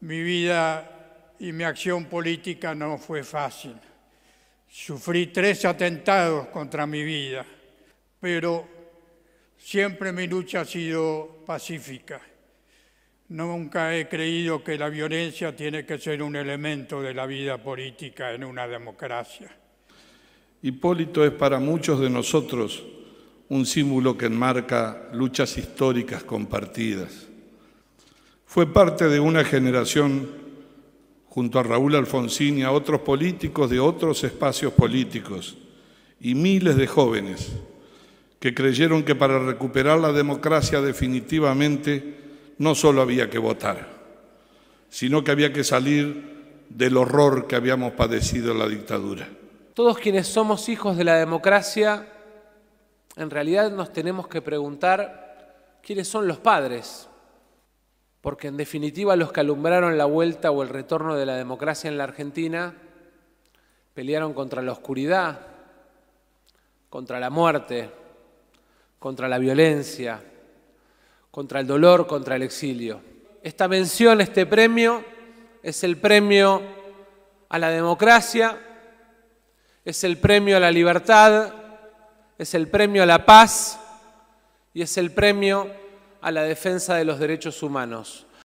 mi vida y mi acción política no fue fácil. Sufrí tres atentados contra mi vida, pero siempre mi lucha ha sido pacífica. Nunca he creído que la violencia tiene que ser un elemento de la vida política en una democracia. Hipólito es para muchos de nosotros un símbolo que enmarca luchas históricas compartidas. Fue parte de una generación, junto a Raúl Alfonsín y a otros políticos de otros espacios políticos, y miles de jóvenes que creyeron que para recuperar la democracia definitivamente no solo había que votar, sino que había que salir del horror que habíamos padecido en la dictadura. Todos quienes somos hijos de la democracia, en realidad nos tenemos que preguntar quiénes son los padres porque en definitiva los que alumbraron la vuelta o el retorno de la democracia en la Argentina pelearon contra la oscuridad, contra la muerte, contra la violencia, contra el dolor, contra el exilio. Esta mención, este premio, es el premio a la democracia, es el premio a la libertad, es el premio a la paz y es el premio a la defensa de los derechos humanos.